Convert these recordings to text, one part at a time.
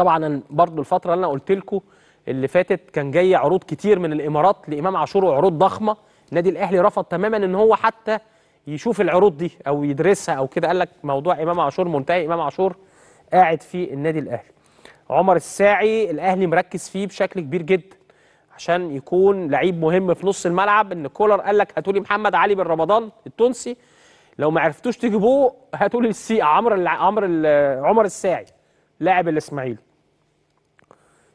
طبعا برضو الفتره اللي انا قلت لكم اللي فاتت كان جاي عروض كتير من الامارات لامام عاشور وعروض ضخمه النادي الاهلي رفض تماما ان هو حتى يشوف العروض دي او يدرسها او كده قال لك موضوع امام عاشور منتهي امام عاشور قاعد في النادي الاهلي عمر الساعي الاهلي مركز فيه بشكل كبير جدا عشان يكون لعيب مهم في نص الملعب ان كولر قال لك هاتوا لي محمد علي بن رمضان التونسي لو ما عرفتوش تجيبوه هاتوا لي السي عمر عمر عمر الساعي لاعب الاسماعيلي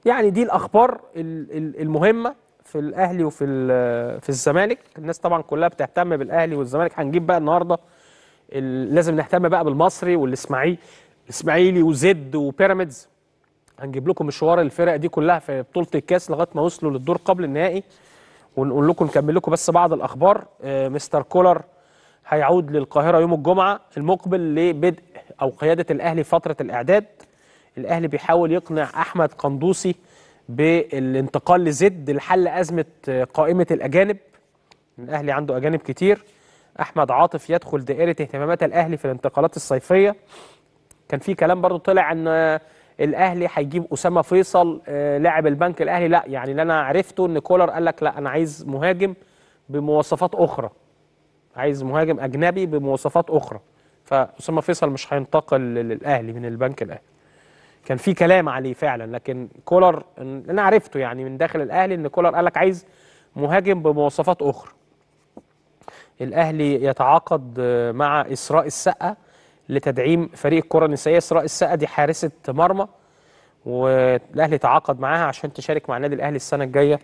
يعني دي الاخبار المهمه في الاهلي وفي في الزمالك الناس طبعا كلها بتهتم بالاهلي والزمالك هنجيب بقى النهارده لازم نهتم بقى بالمصري والاسماعيلي اسماعيلي وزد وبيراميدز هنجيب لكم مشوار الفرق دي كلها في بطوله الكاس لغايه ما وصلوا للدور قبل النهائي ونقول لكم نكمل لكم بس بعض الاخبار آه، مستر كولر هيعود للقاهره يوم الجمعه المقبل لبدء او قياده الاهلي فتره الاعداد الاهلي بيحاول يقنع احمد قندوسي بالانتقال لزد لحل ازمه قائمه الاجانب الاهلي عنده اجانب كتير احمد عاطف يدخل دائره اهتمامات الاهلي في الانتقالات الصيفيه كان في كلام برضو طلع ان الاهلي هيجيب اسامه فيصل آه، لاعب البنك الاهلي لا يعني اللي انا عرفته ان كولر قال لك لا انا عايز مهاجم بمواصفات اخرى عايز مهاجم اجنبي بمواصفات اخرى فاسامه فيصل مش هينتقل للاهلي من البنك الاهلي كان في كلام عليه فعلا لكن كولر انا عرفته يعني من داخل الاهلي ان كولر قال لك عايز مهاجم بمواصفات اخرى الاهلي يتعاقد آه، مع اسراء السقه لتدعيم فريق الكره النسائيه اسراء السقه دي حارسه مرمى والاهلي تعاقد معاها عشان تشارك مع النادي الاهلي السنه الجايه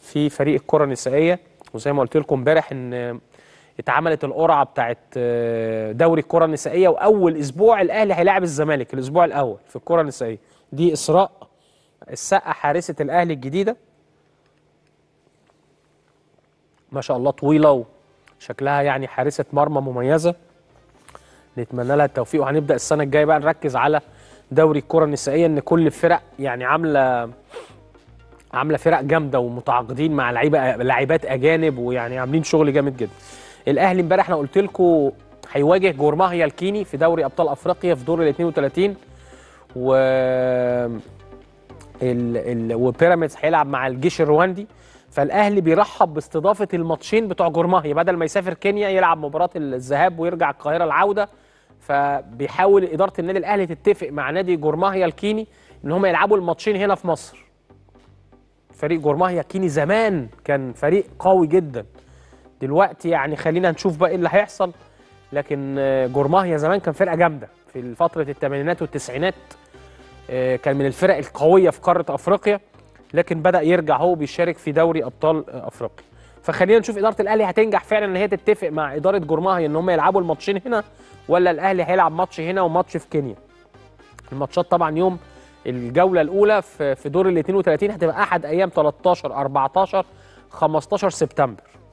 في فريق الكره النسائيه وزي ما قلت لكم امبارح ان اتعملت القرعه بتاعت آه، دوري الكره النسائيه واول اسبوع الاهلي هيلاعب الزمالك الاسبوع الاول في الكره النسائيه دي اسراء السقه حارسه الاهلي الجديده ما شاء الله طويله وشكلها يعني حارسه مرمى مميزه نتمنى لها التوفيق وهنبدا السنه الجايه بقى نركز على دوري الكره النسائيه ان كل الفرق يعني عامله عامله فرق جامده ومتعاقدين مع لعيبه لاعبات اجانب ويعني عاملين شغل جامد جدا الاهلي امبارح احنا قلت لكم هيواجه جورماهيا الكيني في دوري ابطال افريقيا في دور ال 32 و ال... ال... وبيراميدز هيلعب مع الجيش الرواندي فالاهلي بيرحب باستضافه الماتشين بتوع جورماهيا بدل ما يسافر كينيا يلعب مباراه الذهاب ويرجع القاهره العوده فبيحاول اداره النادي الاهلي تتفق مع نادي جورماهيا الكيني ان هم يلعبوا الماتشين هنا في مصر فريق جورماهيا كيني زمان كان فريق قوي جدا دلوقتي يعني خلينا نشوف بقى ايه اللي هيحصل لكن آه، جورماهيا زمان كان فرقه جامده في فتره الثمانينات والتسعينات آه، كان من الفرق القويه في قاره افريقيا لكن بدا يرجع هو بيشارك في دوري ابطال آه، افريقيا فخلينا نشوف اداره الاهلي هتنجح فعلا ان هي تتفق مع اداره جورماهيا ان هم يلعبوا الماتشين هنا ولا الاهلي هيلعب ماتش هنا وماتش في كينيا الماتشات طبعا يوم الجوله الاولى في دور ال 32 هتبقى احد ايام 13 14 15 سبتمبر